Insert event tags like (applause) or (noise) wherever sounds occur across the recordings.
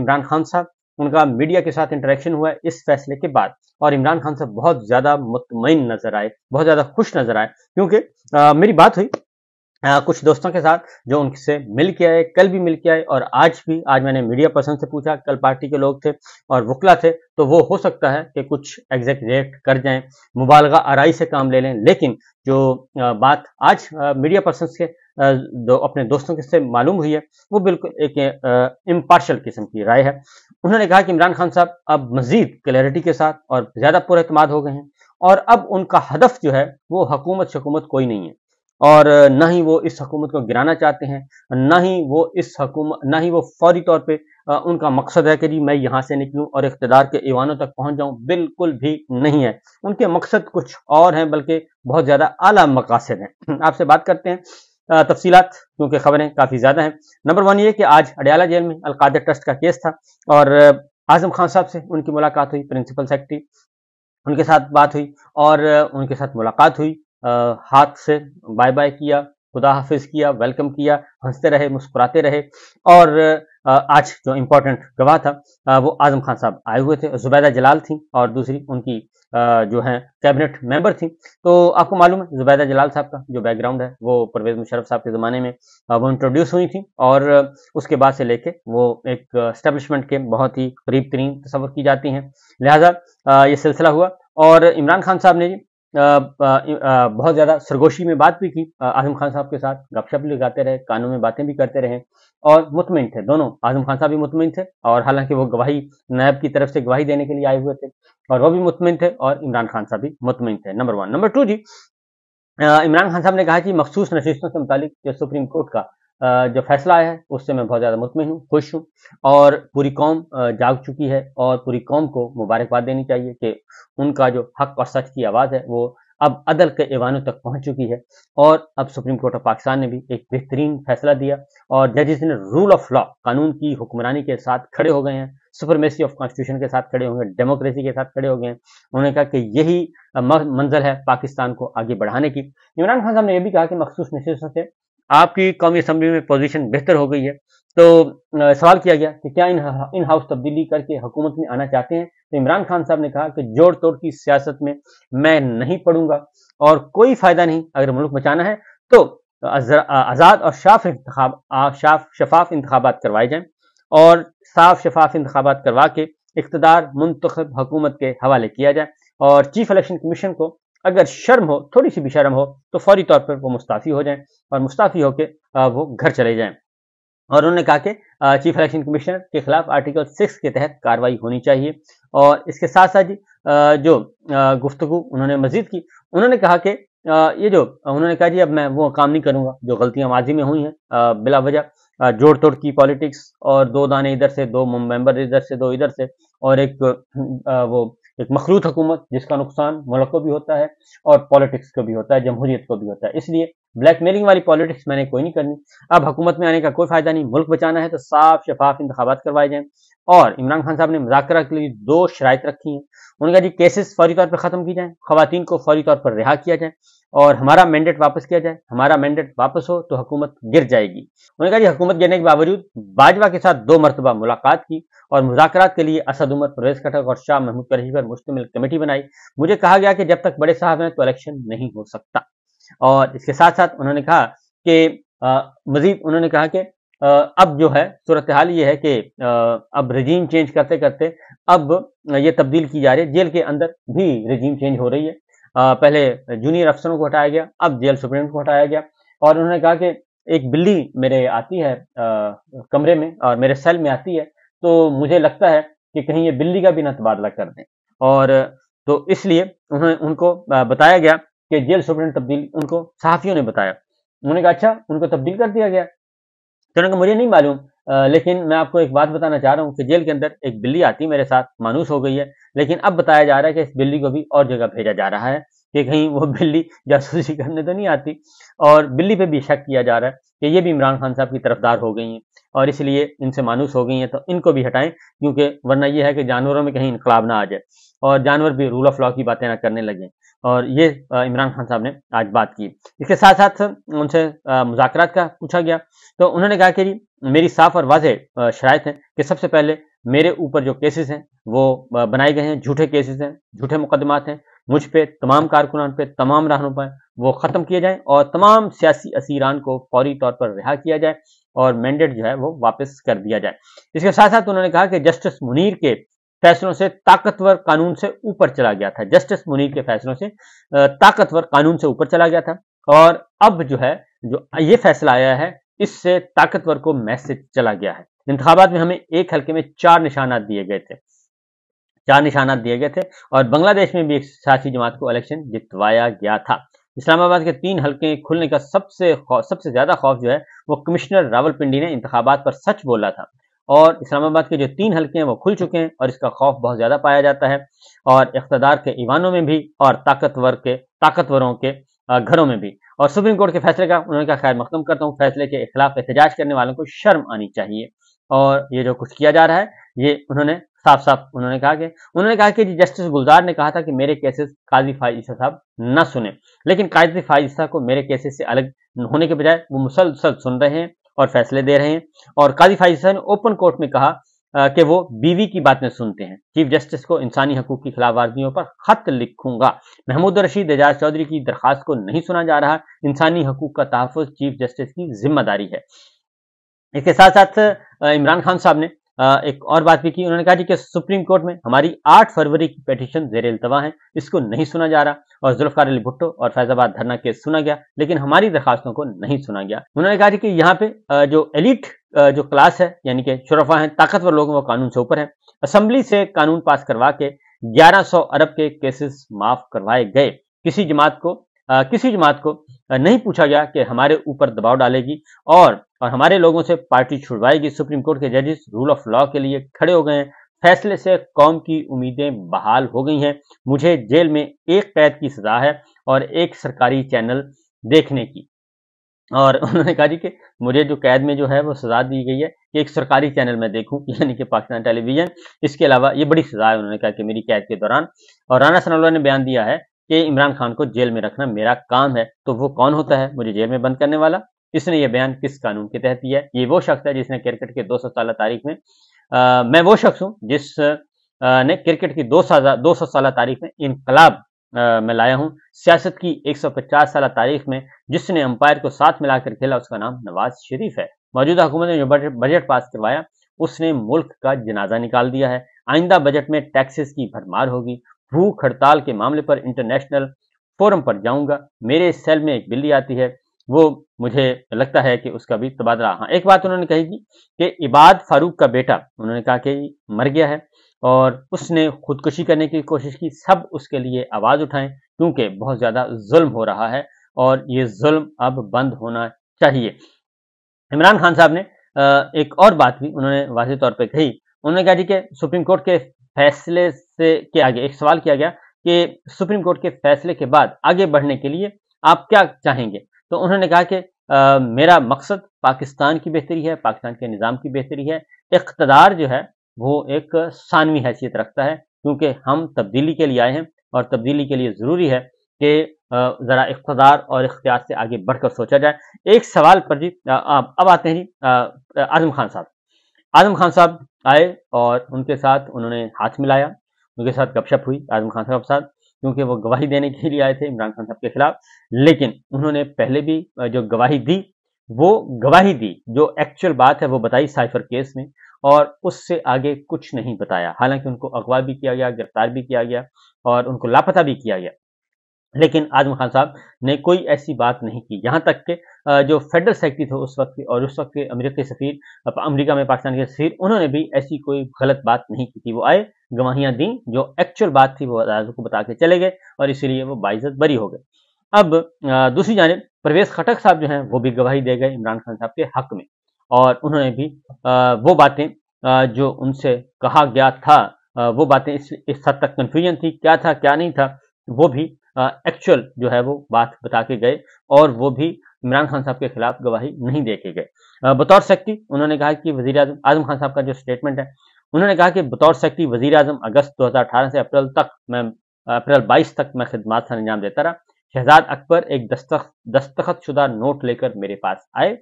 عمران خان صاحب ان کا میڈیا کے ساتھ انٹریکشن ہوا ہے اس فیصلے کے بعد اور عمران خان صاحب بہت زیادہ مطمئن نظر آئے بہت زیادہ خوش نظر آئے کیونکہ میری بات ہوئی کچھ دوستوں کے ساتھ جو ان سے مل کے آئے کل بھی مل کے آئے اور آج بھی آج میں نے میڈیا پرسن سے پوچھا کل پارٹی کے لوگ تھے اور وکلا تھے تو وہ ہو سکتا ہے کہ کچھ ایگزیکٹ ریئیکٹ کر جائیں مبالغہ آرائی سے کام لے لیں لیکن جو بات آج میڈیا پرسنس کے اپنے دوستوں کے سے معلوم ہوئی ہے وہ بالکل ایک امپارشل قسم کی رائے ہے انہوں نے کہا کہ عمران خان صاحب اب مزید کلیئرٹی کے ساتھ اور زیادہ پر اعتماد ہو گئے ہیں اور اب ان کا ہدف جو ہے وہ حکومت شکومت کوئی نہیں ہے اور نہ ہی وہ اس حکومت کو گرانا چاہتے ہیں نہ ہی وہ اس حکومت نہ ہی وہ فوری طور پہ ان کا مقصد ہے کہ جی میں یہاں سے نکلوں اور اقتدار کے ایوانوں تک پہنچ جاؤں بالکل بھی نہیں ہے ان کے مقصد کچھ اور ہیں بلکہ بہت زیادہ اعلیٰ مقاصد ہیں (clears throat) آپ سے بات کرتے ہیں تفصیلات کیونکہ خبریں کافی زیادہ ہیں نمبر ون یہ کہ آج اڈیالہ جیل میں القادر ٹرسٹ کا کیس تھا اور اعظم خان صاحب سے ان کی ملاقات ہوئی پرنسپل سیکرٹری ان کے ساتھ بات ہوئی اور ان کے ساتھ ملاقات ہوئی ہاتھ سے بائے بائے کیا خدا حافظ کیا ویلکم کیا ہنستے رہے مسکراتے رہے اور آج جو امپورٹنٹ گواہ تھا وہ آزم خان صاحب آئے ہوئے تھے زبیدہ جلال تھیں اور دوسری ان کی جو ہیں کیبنٹ ممبر تھیں تو آپ کو معلوم ہے زبیدہ جلال صاحب کا جو بیک گراؤنڈ ہے وہ پرویز مشرف صاحب کے زمانے میں وہ انٹروڈیوس ہوئی تھیں اور اس کے بعد سے لے کے وہ ایک اسٹیبلشمنٹ کے بہت ہی قریب ترین تصور کی جاتی ہیں لہٰذا یہ سلسلہ ہوا اور عمران خان صاحب نے جی بہت زیادہ سرگوشی میں بات بھی کی آزم خان صاحب کے ساتھ گپ بھی لگاتے رہے کانوں میں باتیں بھی کرتے رہے اور مطمئن تھے دونوں آزم خان صاحب بھی مطمئن تھے اور حالانکہ وہ گواہی نائب کی طرف سے گواہی دینے کے لیے آئے ہوئے تھے اور وہ بھی مطمئن تھے اور عمران خان صاحب بھی مطمئن تھے نمبر ون نمبر ٹو جی عمران خان صاحب نے کہا کہ مخصوص نشستوں سے متعلق جو سپریم کورٹ کا جو فیصلہ آیا ہے اس سے میں بہت زیادہ مطمئن ہوں خوش ہوں اور پوری قوم جاگ چکی ہے اور پوری قوم کو مبارکباد دینی چاہیے کہ ان کا جو حق اور سچ کی آواز ہے وہ اب عدل کے ایوانوں تک پہنچ چکی ہے اور اب سپریم کورٹ آف پاکستان نے بھی ایک بہترین فیصلہ دیا اور ججز نے رول آف لا قانون کی حکمرانی کے ساتھ کھڑے ہو گئے ہیں سپرمیسی آف کانسٹیٹیوشن کے ساتھ کھڑے ہو گئے ڈیموکریسی کے ساتھ کھڑے ہو گئے ہیں انہوں نے کہا کہ یہی منظر ہے پاکستان کو آگے بڑھانے کی عمران خان صاحب نے یہ بھی کہا کہ مخصوص نشستوں سے آپ کی قومی اسمبلی میں پوزیشن بہتر ہو گئی ہے تو سوال کیا گیا کہ کیا ان ہاؤس تبدیلی کر کے حکومت میں آنا چاہتے ہیں تو عمران خان صاحب نے کہا کہ جوڑ توڑ کی سیاست میں میں نہیں پڑوں گا اور کوئی فائدہ نہیں اگر ملک بچانا ہے تو آزاد اور شاف شاف شفاف انتخابات کروائے جائیں اور صاف شفاف انتخابات کروا کے اقتدار منتخب حکومت کے حوالے کیا جائے اور چیف الیکشن کمیشن کو اگر شرم ہو تھوڑی سی بھی شرم ہو تو فوری طور پر وہ مستعفی ہو جائیں اور مستعفی ہو کے وہ گھر چلے جائیں اور انہوں نے کہا کہ چیف الیکشن کمیشنر کے خلاف آرٹیکل سکس کے تحت کاروائی ہونی چاہیے اور اس کے ساتھ ساتھ جی جو گفتگو انہوں نے مزید کی انہوں نے کہا کہ یہ جو انہوں نے کہا جی اب میں وہ کام نہیں کروں گا جو غلطیاں ماضی میں ہوئی ہیں بلا وجہ جوڑ توڑ کی پالیٹکس اور دو دانے ادھر سے دو ممبر ادھر سے دو ادھر سے اور ایک وہ ایک مخلوط حکومت جس کا نقصان ملک کو بھی ہوتا ہے اور پالیٹکس کو بھی ہوتا ہے جمہوریت کو بھی ہوتا ہے اس لیے بلیک میلنگ والی پالیٹکس میں نے کوئی نہیں کرنی اب حکومت میں آنے کا کوئی فائدہ نہیں ملک بچانا ہے تو صاف شفاف انتخابات کروائے جائیں اور عمران خان صاحب نے مذاکرہ کے لیے دو شرائط رکھی ہیں انہوں نے کہا جی کیسز فوری طور پر ختم کی جائیں خواتین کو فوری طور پر رہا کیا جائے اور ہمارا مینڈیٹ واپس کیا جائے ہمارا مینڈیٹ واپس ہو تو حکومت گر جائے گی انہوں نے کہا جی حکومت گرنے کے باوجود باجوا کے ساتھ دو مرتبہ ملاقات کی اور مذاکرات کے لیے اسد عمر پرویز کٹک اور شاہ محمود کرہی پر مشتمل کمیٹی بنائی مجھے کہا گیا کہ جب تک بڑے صاحب ہیں تو الیکشن نہیں ہو سکتا اور اس کے ساتھ ساتھ انہوں نے کہا کہ مزید انہوں نے کہا کہ اب جو ہے صورتحال یہ ہے کہ اب رجیم چینج کرتے کرتے اب یہ تبدیل کی جا رہی ہے جیل کے اندر بھی رجیم چینج ہو رہی ہے پہلے جونیئر افسروں کو ہٹایا گیا اب جیل سپرنٹ کو ہٹایا گیا اور انہوں نے کہا کہ ایک بلی میرے آتی ہے کمرے میں اور میرے سیل میں آتی ہے تو مجھے لگتا ہے کہ کہیں یہ بلی کا بھی نہ تبادلہ کر دیں اور تو اس لیے انہوں نے ان کو بتایا گیا کہ جیل سپرنٹ تبدیل ان کو صحافیوں نے بتایا انہوں نے کہا اچھا ان کو تبدیل کر دیا گیا تو کہا مجھے نہیں معلوم لیکن میں آپ کو ایک بات بتانا چاہ رہا ہوں کہ جیل کے اندر ایک بلی آتی میرے ساتھ مانوس ہو گئی ہے لیکن اب بتایا جا رہا ہے کہ اس بلی کو بھی اور جگہ بھیجا جا رہا ہے کہ کہیں وہ بلی (laughs) جاسوسی کرنے تو نہیں آتی اور بلی پہ بھی شک کیا جا رہا ہے کہ یہ بھی عمران خان صاحب کی طرف دار ہو گئی ہیں اور اس لیے ان سے مانوس ہو گئی ہیں تو ان کو بھی ہٹائیں کیونکہ ورنہ یہ ہے کہ جانوروں میں کہیں انقلاب نہ آ جائے اور جانور بھی رول آف لا کی باتیں نہ کرنے لگیں اور یہ عمران خان صاحب نے آج بات کی اس کے ساتھ ساتھ ان سے مذاکرات کا پوچھا گیا تو انہوں نے کہا کہ جی میری صاف اور واضح شرائط ہیں کہ سب سے پہلے میرے اوپر جو کیسز ہیں وہ بنائے گئے ہیں جھوٹے کیسز ہیں جھوٹے مقدمات ہیں مجھ پہ تمام کارکنان پہ تمام رہنما وہ ختم کیے جائیں اور تمام سیاسی اسیران کو فوری طور پر رہا کیا جائے اور مینڈیٹ جو ہے وہ واپس کر دیا جائے اس کے ساتھ ساتھ انہوں نے کہا کہ جسٹس منیر کے فیصلوں سے طاقتور قانون سے اوپر چلا گیا تھا جسٹس منیر کے فیصلوں سے طاقتور قانون سے اوپر چلا گیا تھا اور اب جو ہے جو یہ فیصلہ آیا ہے اس سے طاقتور کو میسج چلا گیا ہے انتخابات میں ہمیں ایک حلقے میں چار نشانات دیے گئے تھے چار نشانات دیے گئے تھے اور بنگلہ دیش میں بھی ایک سیاسی جماعت کو الیکشن جتوایا گیا تھا اسلام آباد کے تین حلقے کھلنے کا سب سے خوف سب سے زیادہ خوف جو ہے وہ کمشنر راول پنڈی نے انتخابات پر سچ بولا تھا اور اسلام آباد کے جو تین حلقے ہیں وہ کھل چکے ہیں اور اس کا خوف بہت زیادہ پایا جاتا ہے اور اقتدار کے ایوانوں میں بھی اور طاقتور کے طاقتوروں کے گھروں میں بھی اور سپریم کورٹ کے فیصلے کا انہوں نے کیا خیر مختم کرتا ہوں فیصلے کے خلاف احتجاج کرنے والوں کو شرم آنی چاہیے اور یہ جو کچھ کیا جا رہا ہے یہ انہوں نے صاف صاف انہوں نے کہا کہ انہوں نے کہا کہ جی جسٹس گلزار نے کہا تھا کہ میرے کیسز قاضی فائز عیسیٰ صاحب نہ سنیں لیکن قاضی فائز عیسیٰ کو میرے کیسز سے الگ ہونے کے بجائے وہ مسلسل سن رہے ہیں اور فیصلے دے رہے ہیں اور قاضی کاضیف نے اوپن کورٹ میں کہا کہ وہ بیوی کی باتیں سنتے ہیں چیف جسٹس کو انسانی حقوق کی خلاف ورزیوں پر خط لکھوں گا محمود رشید اعجاز چودھری کی درخواست کو نہیں سنا جا رہا انسانی حقوق کا تحفظ چیف جسٹس کی ذمہ داری ہے اس کے ساتھ ساتھ عمران خان صاحب نے ایک اور بات بھی کی انہوں نے کہا جی کہ سپریم کورٹ میں ہماری آٹھ فروری کی پیٹیشن زیر التوا ہیں اس کو نہیں سنا جا رہا اور ذوالفقار علی بھٹو اور فیض آباد دھرنا کیس سنا گیا لیکن ہماری درخواستوں کو نہیں سنا گیا انہوں نے کہا جی کہ یہاں پہ جو ایلیٹ جو کلاس ہے یعنی کہ شرفا ہیں طاقتور لوگ وہ قانون سے اوپر ہیں اسمبلی سے قانون پاس کروا کے گیارہ سو ارب کے کیسز معاف کروائے گئے کسی جماعت کو کسی جماعت کو نہیں پوچھا گیا کہ ہمارے اوپر دباؤ ڈالے گی اور اور ہمارے لوگوں سے پارٹی چھڑوائے گی سپریم کورٹ کے ججز رول آف لا کے لیے کھڑے ہو گئے ہیں فیصلے سے قوم کی امیدیں بحال ہو گئی ہیں مجھے جیل میں ایک قید کی سزا ہے اور ایک سرکاری چینل دیکھنے کی اور انہوں نے کہا جی کہ مجھے جو قید میں جو ہے وہ سزا دی گئی ہے کہ ایک سرکاری چینل میں دیکھوں یعنی کہ پاکستان ٹیلی ویژن اس کے علاوہ یہ بڑی سزا ہے انہوں نے کہا کہ میری قید کے دوران اور رانا اللہ نے بیان دیا ہے کہ عمران خان کو جیل میں رکھنا میرا کام ہے تو وہ کون ہوتا ہے مجھے جیل میں بند کرنے والا اس نے یہ بیان کس قانون کے تحت دیا ہے یہ وہ شخص ہے جس نے کرکٹ کے دو سو سالہ تاریخ میں آ, میں وہ شخص ہوں جس آ, نے کرکٹ کی دو سازہ دو سو سالہ تاریخ میں انقلاب میں لایا ہوں سیاست کی ایک سو پچاس سالہ تاریخ میں جس نے امپائر کو ساتھ ملا کر کھیلا اس کا نام نواز شریف ہے موجودہ حکومت نے جو بجٹ پاس کروایا اس نے ملک کا جنازہ نکال دیا ہے آئندہ بجٹ میں ٹیکسز کی بھرمار ہوگی بھوک ہڑتال کے معاملے پر انٹرنیشنل فورم پر جاؤں گا میرے سیل میں ایک بلی آتی ہے وہ مجھے لگتا ہے کہ اس کا بھی تبادلہ ہاں ایک بات انہوں نے کہی کہ عباد فاروق کا بیٹا انہوں نے کہا کہ مر گیا ہے اور اس نے خودکشی کرنے کی کوشش کی سب اس کے لیے آواز اٹھائیں کیونکہ بہت زیادہ ظلم ہو رہا ہے اور یہ ظلم اب بند ہونا چاہیے عمران خان صاحب نے ایک اور بات بھی انہوں نے واضح طور پہ کہی انہوں نے کہا جی کہ سپریم کورٹ کے فیصلے سے کیا گیا ایک سوال کیا گیا کہ سپریم کورٹ کے فیصلے کے بعد آگے بڑھنے کے لیے آپ کیا چاہیں گے تو انہوں نے کہا کہ میرا مقصد پاکستان کی بہتری ہے پاکستان کے نظام کی بہتری ہے اقتدار جو ہے وہ ایک ثانوی حیثیت رکھتا ہے کیونکہ ہم تبدیلی کے لیے آئے ہیں اور تبدیلی کے لیے ضروری ہے کہ ذرا اقتدار اور اختیار سے آگے بڑھ کر سوچا جائے ایک سوال پر جی اب آتے ہیں جی اعظم خان صاحب اعظم خان صاحب آئے اور ان کے ساتھ انہوں نے ہاتھ ملایا ان کے ساتھ شپ ہوئی آزم خان صاحب کے ساتھ کیونکہ وہ گواہی دینے کے لیے آئے تھے عمران خان صاحب کے خلاف لیکن انہوں نے پہلے بھی جو گواہی دی وہ گواہی دی جو ایکچول بات ہے وہ بتائی سائفر کیس میں اور اس سے آگے کچھ نہیں بتایا حالانکہ ان کو اغوا بھی کیا گیا گرفتار بھی کیا گیا اور ان کو لاپتہ بھی کیا گیا لیکن آزم خان صاحب نے کوئی ایسی بات نہیں کی یہاں تک کہ جو فیڈرل سیکٹری تھے اس وقت اور اس وقت کے امریکی سفیر امریکہ میں پاکستان کے سفیر انہوں نے بھی ایسی کوئی غلط بات نہیں کی تھی وہ آئے گواہیاں دیں جو ایکچوئل بات تھی وہ کو بتا کے چلے گئے اور اسی لیے وہ باعزت بری ہو گئے اب دوسری جانب پرویز خٹک صاحب جو ہیں وہ بھی گواہی دے گئے عمران خان صاحب کے حق میں اور انہوں نے بھی وہ باتیں جو ان سے کہا گیا تھا وہ باتیں اس حد تک کنفیوژن تھی کیا تھا کیا نہیں تھا وہ بھی ایکچول جو ہے وہ بات بتا کے گئے اور وہ بھی عمران خان صاحب کے خلاف گواہی نہیں دیکھے گئے بطور سکتی انہوں نے کہا کہ وزیر اعظم اعظم خان صاحب کا جو اسٹیٹمنٹ ہے انہوں نے کہا کہ بطور سکتی وزیر اعظم اگست دو ہزار اٹھارہ سے اپریل تک میں اپریل بائیس تک میں خدمات سے انجام دیتا رہا شہزاد اکبر ایک دستخط دستخط شدہ نوٹ لے کر میرے پاس آئے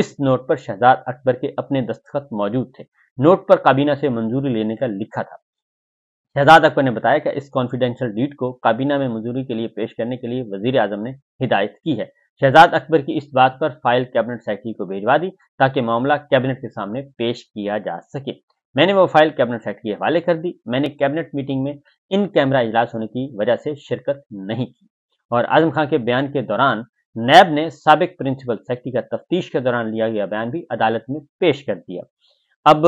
اس نوٹ پر شہزاد اکبر کے اپنے دستخط موجود تھے نوٹ پر کابینہ سے منظوری لینے کا لکھا تھا شہزاد اکبر نے بتایا کہ اس کانفیڈینشل ڈیٹ کو کابینہ میں منظوری کے لیے پیش کرنے کے لیے وزیر اعظم نے ہدایت کی ہے شہزاد اکبر کی اس بات پر فائل کیبنٹ سیکٹری کو بھیجوا دی تاکہ معاملہ کیبنٹ کے سامنے پیش کیا جا سکے میں نے وہ فائل کیبنٹ سیکٹری کے حوالے کر دی میں نے کیبنٹ میٹنگ میں ان کیمرہ اجلاس ہونے کی وجہ سے شرکت نہیں کی اور اعظم خان کے بیان کے دوران نیب نے سابق پرنسپل سیکٹری کا تفتیش کے دوران لیا گیا بیان بھی عدالت میں پیش کر دیا اب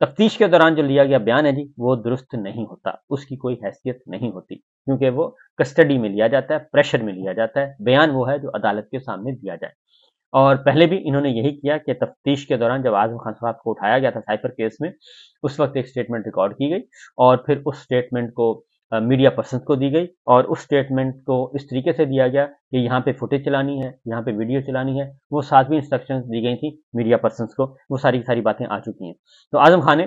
تفتیش کے دوران جو لیا گیا بیان ہے جی وہ درست نہیں ہوتا اس کی کوئی حیثیت نہیں ہوتی کیونکہ وہ کسٹڈی میں لیا جاتا ہے پریشر میں لیا جاتا ہے بیان وہ ہے جو عدالت کے سامنے دیا جائے اور پہلے بھی انہوں نے یہی کیا کہ تفتیش کے دوران جب اعظم خان صاحب کو اٹھایا گیا تھا سائبر کیس میں اس وقت ایک سٹیٹمنٹ ریکارڈ کی گئی اور پھر اس سٹیٹمنٹ کو میڈیا پرسنس کو دی گئی اور اس سٹیٹمنٹ کو اس طریقے سے دیا گیا کہ یہاں پہ فوٹیج چلانی ہے یہاں پہ ویڈیو چلانی ہے وہ بھی انسٹرکشنز دی گئی تھیں میڈیا پرسنس کو وہ ساری ساری باتیں آ چکی ہیں تو اعظم نے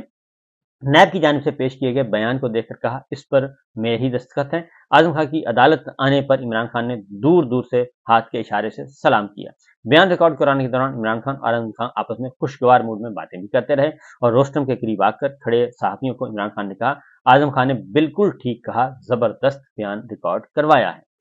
نیب کی جانب سے پیش کیے گئے بیان کو دیکھ کر کہا اس پر میرے ہی دستخط ہیں آزم خان کی عدالت آنے پر عمران خان نے دور دور سے ہاتھ کے اشارے سے سلام کیا بیان ریکارڈ کرانے کے دوران عمران خان اور آزم خان آپس میں خوشگوار موڈ میں باتیں بھی کرتے رہے اور روسٹم کے قریب آ کر کھڑے صحافیوں کو عمران خان نے کہا آزم خان نے بالکل ٹھیک کہا زبردست بیان ریکارڈ کروایا ہے